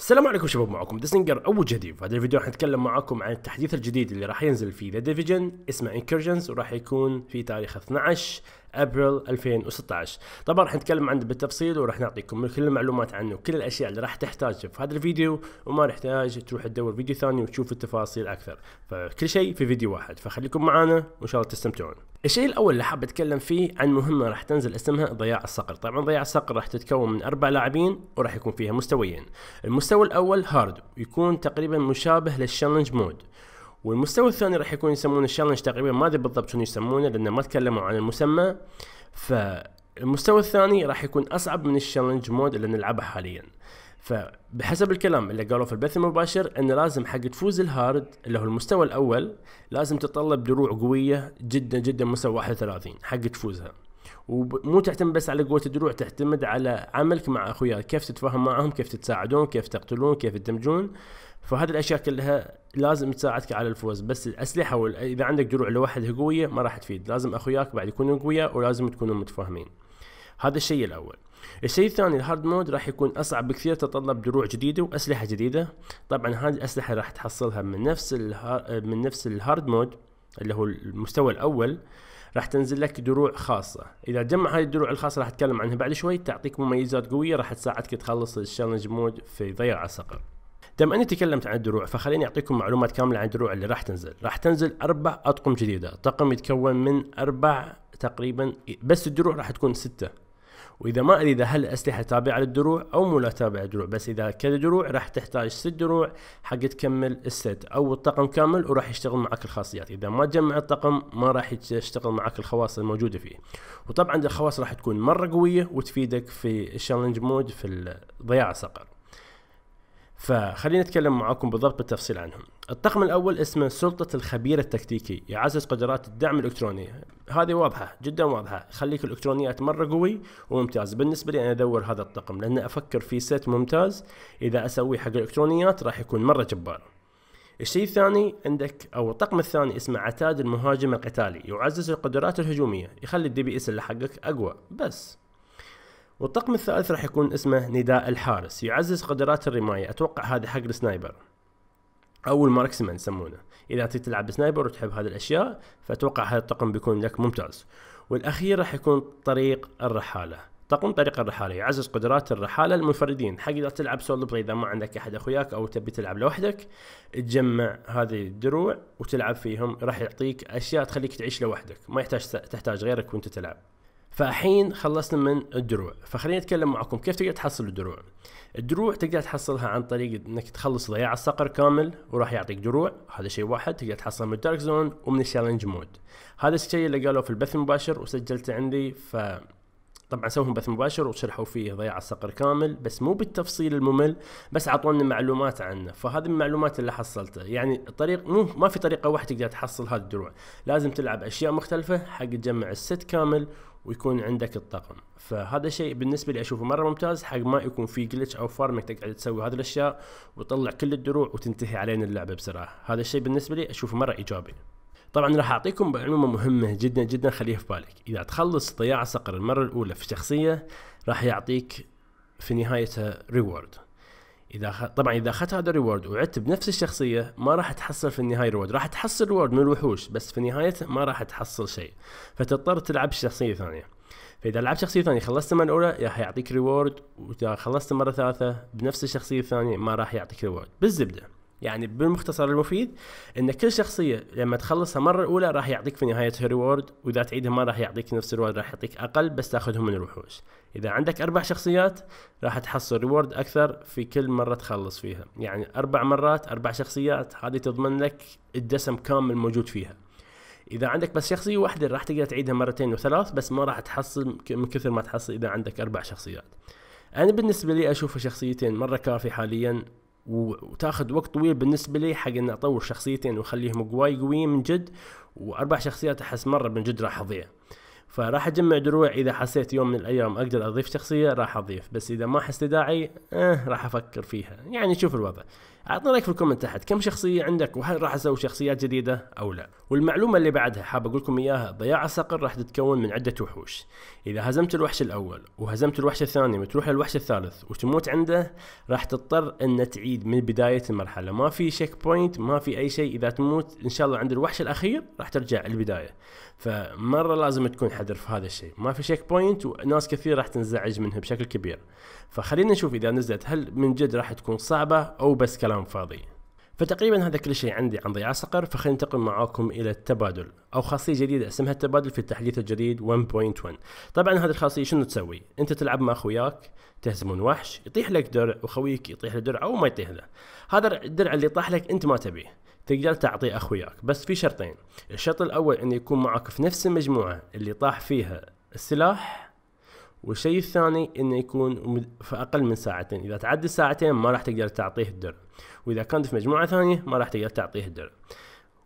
السلام عليكم شباب معكم ديسنجر او جديد في هذا الفيديو راح نتكلم معكم عن التحديث الجديد اللي راح ينزل في ذا ديفيجن اسمه انكرجنز وراح يكون في تاريخ 12 ابريل 2016 طبعا راح نتكلم عنه بالتفصيل وراح نعطيكم كل المعلومات عنه وكل الاشياء اللي راح تحتاجها في هذا الفيديو وما راح تحتاج تروح تدور فيديو ثاني وتشوف التفاصيل اكثر فكل شيء في فيديو واحد فخليكم معنا وان شاء الله تستمتعون الشيء الاول اللي حاب اتكلم فيه عن مهمه راح تنزل اسمها ضياع الصقر طبعا ضياع الصقر راح تتكون من اربع لاعبين وراح يكون فيها مستويين المستوى الاول هارد يكون تقريبا مشابه للشالنج مود والمستوى الثاني راح يكون يسمونه الشالنج تقريبا ما ادري بالضبط شنو يسمونه لان ما تكلموا عن المسمى فالمستوى الثاني راح يكون اصعب من الشالنج مود اللي نلعبه حاليا فبحسب الكلام اللي قالوه في البث المباشر انه لازم حق تفوز الهارد اللي هو المستوى الاول لازم تتطلب دروع قويه جدا جدا مستوى 31 حق تفوزها ومو تعتمد بس على قوه الدروع تعتمد على عملك مع اخوياك كيف تتفاهم معهم كيف تتساعدون كيف تقتلون كيف تدمجون فهذه الاشياء كلها لازم تساعدك على الفوز بس الاسلحه وال... اذا عندك دروع لوحدها قويه ما راح تفيد لازم اخوياك بعد يكونوا قوية ولازم تكونوا متفاهمين هذا الشيء الاول الشيء الثاني الهارد مود راح يكون اصعب بكثير تتطلب دروع جديده واسلحه جديده طبعا هذه الاسلحه راح تحصلها من نفس الها... من نفس الهارد مود اللي هو المستوى الاول راح تنزل لك دروع خاصة إذا جمع هذه الدروع الخاصة راح أتكلم عنها بعد شوي تعطيك مميزات قوية راح تساعدك تخلص الشالنج مود في ضيع الصقر بما اني تكلمت عن الدروع فخليني اعطيكم معلومات كامله عن الدروع اللي راح تنزل راح تنزل اربع اطقم جديده طقم يتكون من اربع تقريبا بس الدروع راح تكون سته واذا ما ادري اذا هل الاسلحه تابعه للدروع او مو لا تابعه للدروع بس اذا كذا دروع راح تحتاج ست دروع حق تكمل الست او الطقم كامل وراح يشتغل معك الخاصيات اذا ما تجمع الطقم ما راح يشتغل معك الخواص الموجوده فيه وطبعا الخواص راح تكون مره قويه وتفيدك في الشالنج مود في ضياع الصقر فخلينا نتكلم معاكم بالضبط بالتفصيل عنهم الطقم الأول اسمه سلطة الخبير التكتيكي يعزز قدرات الدعم الإلكتروني هذه واضحة جدا واضحة خليك الإلكترونيات مرة قوي وممتاز بالنسبة لي أنا أدور هذا الطقم لأن أفكر في سيت ممتاز إذا اسويه حق الإلكترونيات راح يكون مرة جبار الشيء الثاني عندك او الطقم الثاني اسمه عتاد المهاجم القتالي يعزز القدرات الهجوميه يخلي الدي بي اس اللي حقك اقوى بس والطقم الثالث راح يكون اسمه نداء الحارس يعزز قدرات الرماية اتوقع هذا حق السنايبر او الماركسمان يسمونه اذا تريد تلعب سنايبر وتحب هذه الاشياء فاتوقع هذا الطقم بيكون لك ممتاز والاخير راح يكون طريق الرحاله طقم طريق الرحاله يعزز قدرات الرحاله المنفردين حق اذا تلعب سولو بلاي اذا ما عندك احد اخوياك او تبي تلعب لوحدك تجمع هذه الدروع وتلعب فيهم راح يعطيك اشياء تخليك تعيش لوحدك ما يحتاج تحتاج غيرك وانت تلعب فالحين خلصنا من الدروع فخلينا نتكلم معكم كيف تقدر تحصل الدروع الدروع تقدر تحصلها عن طريق انك تخلص ضياع الصقر كامل وراح يعطيك دروع هذا شيء واحد تقدر تحصل من الدارك زون ومن الشالنج مود هذا الشيء اللي قالوه في البث المباشر وسجلته عندي ف طبعا سوهم بث مباشر وشرحوا فيه ضياع الصقر كامل بس مو بالتفصيل الممل بس اعطونا معلومات عنه فهذه من المعلومات اللي حصلتها يعني الطريق مو ما في طريقه واحده تقدر تحصل هذه الدروع لازم تلعب اشياء مختلفه حق تجمع الست كامل ويكون عندك الطقم فهذا شيء بالنسبه لي اشوفه مره ممتاز حق ما يكون في جلتش او فارمك تقعد تسوي هذه الاشياء وتطلع كل الدروع وتنتهي علينا اللعبه بسرعه هذا الشيء بالنسبه لي اشوفه مره ايجابي طبعا راح اعطيكم معلومه مهمه جدا جدا خليها في بالك اذا تخلص ضياع صقر المره الاولى في شخصيه راح يعطيك في نهايتها ريورد اذا خ... طبعا اذا اخذت هذا الريورد وعدت بنفس الشخصيه ما راح تحصل في النهايه ريورد راح تحصل ريورد من الوحوش بس في نهايته ما راح تحصل شيء فتضطر تلعب شخصيه ثانيه فاذا لعبت شخصيه ثانيه خلصت المره الاولى راح يعطيك ريورد واذا خلصت مره ثالثه بنفس الشخصيه الثانيه ما راح يعطيك ريورد بالزبده يعني بالمختصر المفيد ان كل شخصيه لما تخلصها مره الاولى راح يعطيك في نهايتها ريورد واذا تعيدها ما راح يعطيك نفس الريورد راح يعطيك اقل بس تاخذهم من الوحوش اذا عندك اربع شخصيات راح تحصل ريورد اكثر في كل مره تخلص فيها يعني اربع مرات اربع شخصيات هذه تضمن لك الدسم كامل موجود فيها اذا عندك بس شخصيه واحده راح تقدر تعيدها مرتين وثلاث بس ما راح تحصل من كثر ما تحصل اذا عندك اربع شخصيات انا بالنسبه لي اشوف شخصيتين مره كافي حاليا وتاخذ وقت طويل بالنسبه لي حق اني اطور شخصيتين واخليهم قوي قويين من جد واربع شخصيات احس مره من جد راح اضيع فراح اجمع دروع اذا حسيت يوم من الايام اقدر اضيف شخصيه راح اضيف بس اذا ما حسيت داعي اه راح افكر فيها يعني شوف الوضع اعطنا رايك في الكومنت تحت كم شخصيه عندك وهل راح اسوي شخصيات جديده او لا والمعلومه اللي بعدها حاب اقول لكم اياها ضياع الصقر راح تتكون من عده وحوش اذا هزمت الوحش الاول وهزمت الوحش الثاني وتروح للوحش الثالث وتموت عنده راح تضطر ان تعيد من بدايه المرحله ما في شيك بوينت ما في اي شيء اذا تموت ان شاء الله عند الوحش الاخير راح ترجع البدايه فمره لازم تكون حذر في هذا الشيء ما في شيك بوينت وناس كثير راح تنزعج منها بشكل كبير فخلينا نشوف اذا نزلت هل من جد راح تكون صعبه او بس كلام كلام فاضي فتقريبا هذا كل شيء عندي عن ضياع صقر فخلينا ننتقل معاكم الى التبادل او خاصيه جديده اسمها التبادل في التحديث الجديد 1.1 طبعا هذه الخاصيه شنو تسوي انت تلعب مع اخوياك تهزمون وحش يطيح لك درع وخويك يطيح له درع او ما يطيح له هذا الدرع اللي طاح لك انت ما تبيه تقدر تعطي اخوياك بس في شرطين الشرط الاول انه يكون معك في نفس المجموعه اللي طاح فيها السلاح والشيء الثاني انه يكون في اقل من ساعتين اذا تعدي ساعتين ما راح تقدر تعطيه الدرع واذا كنت في مجموعه ثانيه ما راح تقدر تعطيه الدرع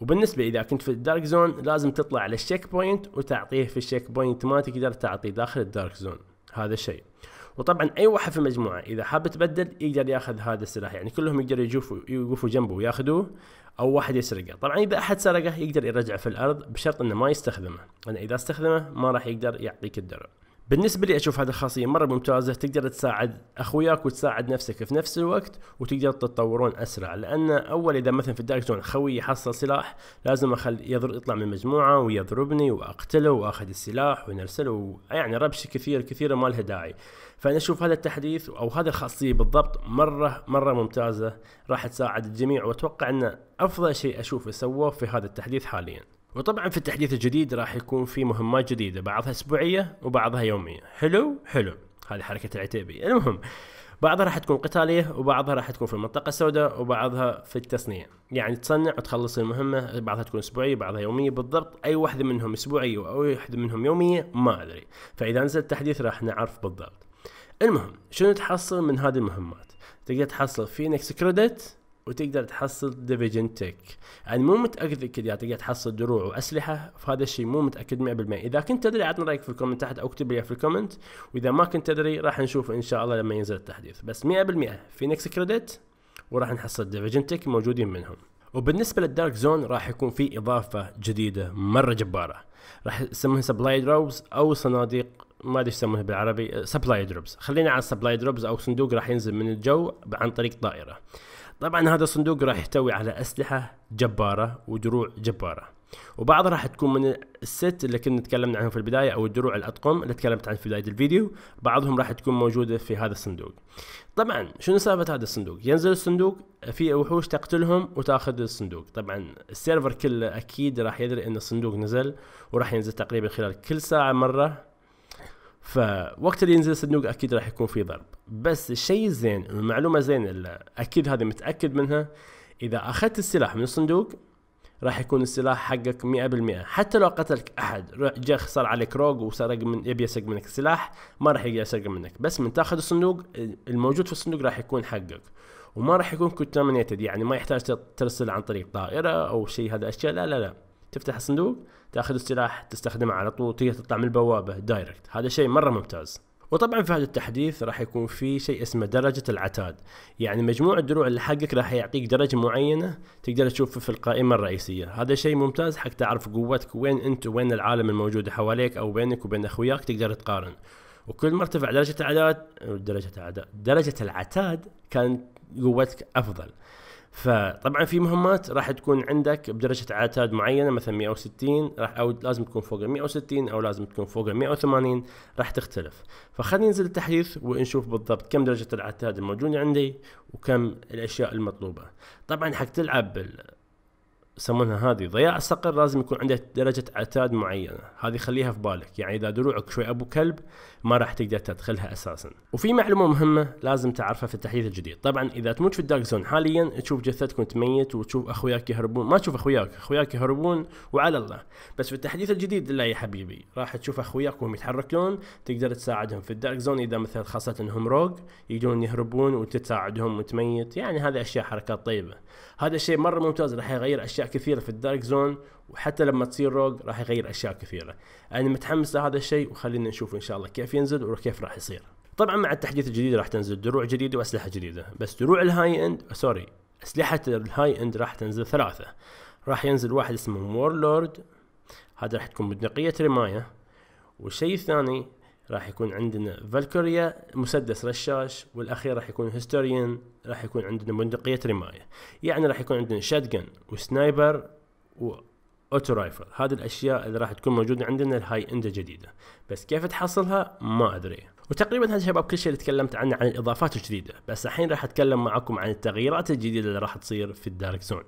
وبالنسبه اذا كنت في الدارك زون لازم تطلع على الشيك بوينت وتعطيه في الشيك بوينت ما تقدر تعطيه داخل الدارك زون هذا الشيء وطبعا اي واحد في المجموعه اذا حاب تبدل يقدر ياخذ هذا السلاح يعني كلهم يقدروا يجوفوا يوقفوا جنبه وياخذوه او واحد يسرقه طبعا اذا احد سرقه يقدر يرجعه في الارض بشرط انه ما يستخدمه لان اذا استخدمه ما راح يقدر يعطيك الدرع بالنسبه لي اشوف هذه الخاصيه مره ممتازه تقدر تساعد اخوياك وتساعد نفسك في نفس الوقت وتقدر تتطورون اسرع لان اول اذا مثلا في زون خوي يحصل سلاح لازم اخلي يطلع من المجموعه ويضربني واقتله واخذ السلاح ونرسله يعني ربش كثير كثيره ما لها داعي فانا اشوف هذا التحديث او هذا الخاصيه بالضبط مره مره ممتازه راح تساعد الجميع واتوقع انه افضل شيء اشوفه سووه في هذا التحديث حاليا وطبعا في التحديث الجديد راح يكون في مهمات جديدة بعضها أسبوعية وبعضها يومية حلو حلو هذه حركة العتيبي المهم بعضها راح تكون قتالية وبعضها راح تكون في المنطقة السوداء وبعضها في التصنيع يعني تصنع وتخلص المهمة بعضها تكون أسبوعية بعضها يومية بالضبط أي واحدة منهم أسبوعية أو أي واحدة منهم يومية ما أدري فإذا نزل التحديث راح نعرف بالضبط المهم شنو تحصل من هذه المهمات تقدر تحصل في نكس كريدت وتقدر تحصل ديفيجن تك يعني مو متاكد اذا تقدر تحصل دروع واسلحه فهذا الشيء مو متاكد 100% اذا كنت تدري عطنا رايك في الكومنت تحت او اكتب لي في الكومنت واذا ما كنت تدري راح نشوف ان شاء الله لما ينزل التحديث بس 100% في نكس كريدت وراح نحصل ديفيجن تك موجودين منهم وبالنسبه للدارك زون راح يكون في اضافه جديده مره جباره راح يسمونها سبلاي دروبز او صناديق ما ادري يسمونها بالعربي سبلاي دروبز خلينا على السبلاي دروبز او صندوق راح ينزل من الجو عن طريق طائره طبعا هذا الصندوق راح يحتوي على أسلحة جبارة ودروع جبارة وبعضها راح تكون من الست اللي كنا تكلمنا عنهم في البداية أو الدروع الأطقم اللي تكلمت عنها في بداية الفيديو بعضهم راح تكون موجودة في هذا الصندوق طبعا شنو سالفة هذا الصندوق ينزل الصندوق في وحوش تقتلهم وتاخذ الصندوق طبعا السيرفر كله أكيد راح يدري أن الصندوق نزل وراح ينزل تقريبا خلال كل ساعة مرة فوقت اللي ينزل الصندوق اكيد راح يكون في ضرب بس الشيء الزين المعلومه الزينه اللي اكيد هذه متاكد منها اذا اخذت السلاح من الصندوق راح يكون السلاح حقك 100% حتى لو قتلك احد جاء خسر عليك روج وسرق من يبي يسرق منك السلاح ما راح يجي يسرق منك بس من تاخذ الصندوق الموجود في الصندوق راح يكون حقك وما راح يكون كونتامينيتد يعني ما يحتاج ترسل عن طريق طائره او شيء هذا اشياء لا لا لا تفتح الصندوق تاخذ السلاح تستخدمه على طول تقدر تطلع من البوابه دايركت هذا شيء مره ممتاز وطبعا في هذا التحديث راح يكون في شيء اسمه درجة العتاد يعني مجموع الدروع اللي حقك راح يعطيك درجة معينة تقدر تشوفه في القائمة الرئيسية هذا شيء ممتاز حق تعرف قوتك وين انت وين العالم الموجود حواليك او بينك وبين اخوياك تقدر تقارن وكل ما ارتفع درجة العتاد درجة العتاد درجة العتاد كانت قوتك افضل فطبعا في مهمات راح تكون عندك بدرجه عتاد معينه مثلا 160 راح او لازم تكون فوق 160 او لازم تكون فوق 180 راح تختلف فخلينا ننزل التحديث ونشوف بالضبط كم درجه العتاد الموجوده عندي وكم الاشياء المطلوبه طبعا حق تلعب يسمونها هذه ضياع الصقر لازم يكون عنده درجة عتاد معينة هذه خليها في بالك يعني إذا دروعك شوي أبو كلب ما راح تقدر تدخلها أساسا وفي معلومة مهمة لازم تعرفها في التحديث الجديد طبعا إذا تموت في الدارك زون حاليا تشوف جثتك تميت وتشوف أخوياك يهربون ما تشوف أخوياك أخوياك يهربون وعلى الله بس في التحديث الجديد لا يا حبيبي راح تشوف أخوياك وهم يتحركون تقدر تساعدهم في الدارك زون إذا مثلا خاصة أنهم روج يجون يهربون وتساعدهم وتميت يعني هذه أشياء حركات طيبة هذا الشيء مرة ممتاز راح يغير أشياء اشياء كثيره في الدارك زون وحتى لما تصير روج راح يغير اشياء كثيره انا متحمس لهذا الشيء وخلينا نشوف ان شاء الله كيف ينزل وكيف راح يصير طبعا مع التحديث الجديد راح تنزل دروع جديده واسلحه جديده بس دروع الهاي اند سوري اسلحه الهاي اند راح تنزل ثلاثه راح ينزل واحد اسمه مور لورد هذا راح تكون بتنقيه رمايه والشيء الثاني راح يكون عندنا فالكوريا مسدس رشاش والاخير راح يكون هيستوريان راح يكون عندنا بندقيه رمايه يعني راح يكون عندنا شاتجن وسنايبر و اوتو رايفل هذه الاشياء اللي راح تكون موجوده عندنا الهاي اند الجديده بس كيف تحصلها ما ادري وتقريبا هذا شباب كل شيء اللي تكلمت عنه عن الاضافات الجديده بس الحين راح اتكلم معكم عن التغييرات الجديده اللي راح تصير في الدارك زون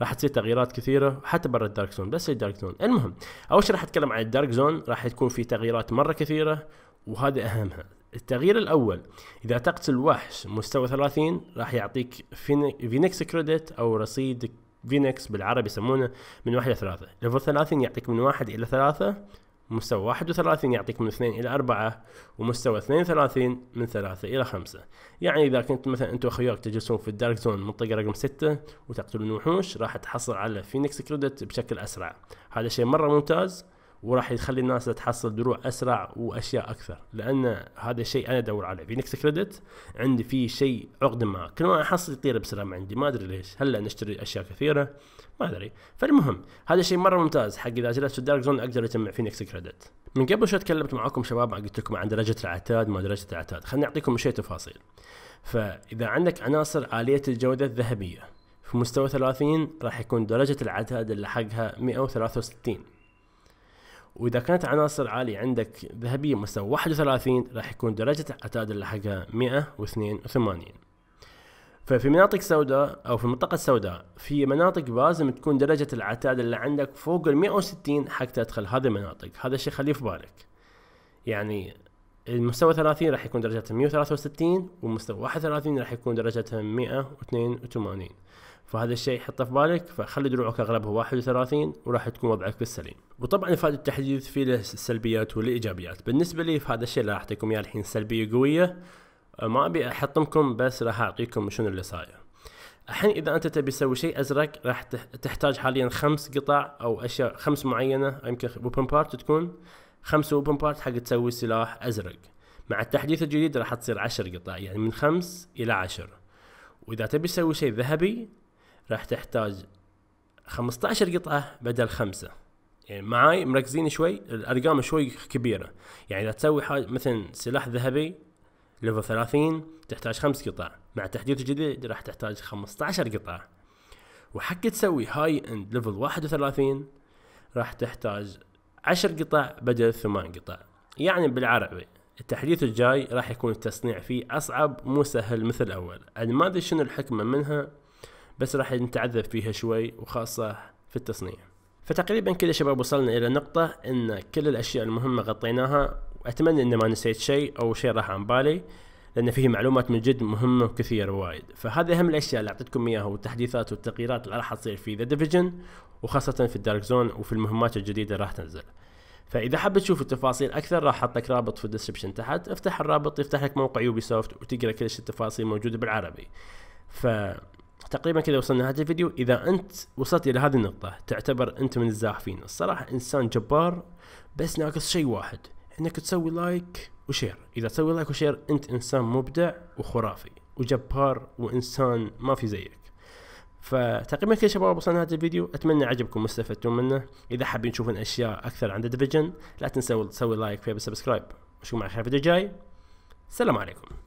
راح تصير تغييرات كثيره حتى برا الدارك زون بس الدارك زون المهم اول شيء راح اتكلم عن الدارك زون راح تكون في تغييرات مره كثيره وهذا أهمها التغيير الأول إذا تقتل وحش مستوى 30 راح يعطيك فينكس كريدت أو رصيد فينكس بالعربي يسمونه من واحد إلى ثلاثة ليفل 30 يعطيك من واحد إلى ثلاثة مستوى 31 يعطيك من 2 إلى 4 ومستوى 32 من 3 إلى 5 يعني إذا كنت مثلا انت وأخوياك تجلسون في الدارك زون منطقة رقم 6 وتقتلون وحوش راح تحصل على فينكس كريدت بشكل أسرع هذا شيء مرة ممتاز وراح يخلي الناس تحصل دروع اسرع واشياء اكثر لان هذا الشيء انا ادور عليه في نكس كريدت عندي في شيء عقده ما كل ما احصل يطير بسرعه عندي ما ادري ليش هلا نشتري اشياء كثيره ما ادري فالمهم هذا الشيء مره ممتاز حق اذا جلست في الدارك زون اقدر اجمع في نكس كريدت من قبل شوي تكلمت معكم شباب قلت لكم عن درجه العتاد ما درجه العتاد خليني اعطيكم شيء تفاصيل فاذا عندك عناصر عاليه الجوده الذهبيه في مستوى 30 راح يكون درجة العتاد اللي حقها 163 واذا كانت عناصر عاليه عندك ذهبيه مستوى 31 راح يكون درجه اللي حقها 182 ففي مناطق سوداء او في المنطقة السوداء في مناطق لازم تكون درجة العتاد اللي عندك فوق ال 160 حتى تدخل هذه المناطق هذا الشيء خليه في بالك يعني المستوى 30 راح يكون درجته 163 ومستوى 31 راح يكون درجته 182 فهذا الشيء حطه في بالك فخلي دروعك اغلبها 31 وراح تكون وضعك بالسليم وطبعا فهد التحديث فيه السلبيات والايجابيات بالنسبه لي في هذا الشيء راح اعطيكم اياه الحين سلبيه قويه أه، ما ابي احطمكم بس راح اعطيكم شنو اللي صاير الحين اذا انت تبي تسوي شيء ازرق راح تحتاج حاليا خمس قطع او اشياء خمس معينه يمكن اوبن بارت تكون خمس اوبن بارت حق تسوي سلاح ازرق مع التحديث الجديد راح تصير عشر قطع يعني من خمس الى عشر واذا تبي تسوي شيء ذهبي راح تحتاج 15 قطعة بدل خمسة يعني معاي مركزين شوي الارقام شوي كبيره يعني اذا تسوي حاجه مثلا سلاح ذهبي ليفل 30 تحتاج خمس قطع مع التحديث الجديد راح تحتاج 15 قطعه وحق تسوي هاي اند ليفل 31 راح تحتاج 10 قطع بدل 8 قطع يعني بالعربي التحديث الجاي راح يكون التصنيع فيه اصعب مو سهل مثل الاول انا ما ادري شنو الحكمه منها بس راح نتعذب فيها شوي وخاصة في التصنيع فتقريبا كذا شباب وصلنا الى نقطة ان كل الاشياء المهمة غطيناها واتمنى ان ما نسيت شيء او شيء راح عن بالي لان فيه معلومات من جد مهمة وكثيرة وايد فهذه اهم الاشياء اللي اعطيتكم اياها والتحديثات والتغييرات اللي راح تصير في ذا ديفيجن وخاصة في الدارك زون وفي المهمات الجديدة اللي راح تنزل فاذا حاب تشوف التفاصيل اكثر راح احط لك رابط في الديسكربشن تحت افتح الرابط يفتح لك موقع يوبي سوفت وتقرا كل التفاصيل موجودة بالعربي ف تقريبا كذا وصلنا لنهايه الفيديو اذا انت وصلت الى هذه النقطه تعتبر انت من الزاحفين الصراحه انسان جبار بس ناقص شيء واحد انك تسوي لايك وشير اذا تسوي لايك وشير انت انسان مبدع وخرافي وجبار وانسان ما في زيك فتقريبا كذا شباب وصلنا هذا الفيديو اتمنى عجبكم واستفدتم منه اذا حابين تشوفون اشياء اكثر عن ديفيجن لا تنسوا تسوي لايك فيها بالسبسكرايب خير في الفيديو الجاي السلام عليكم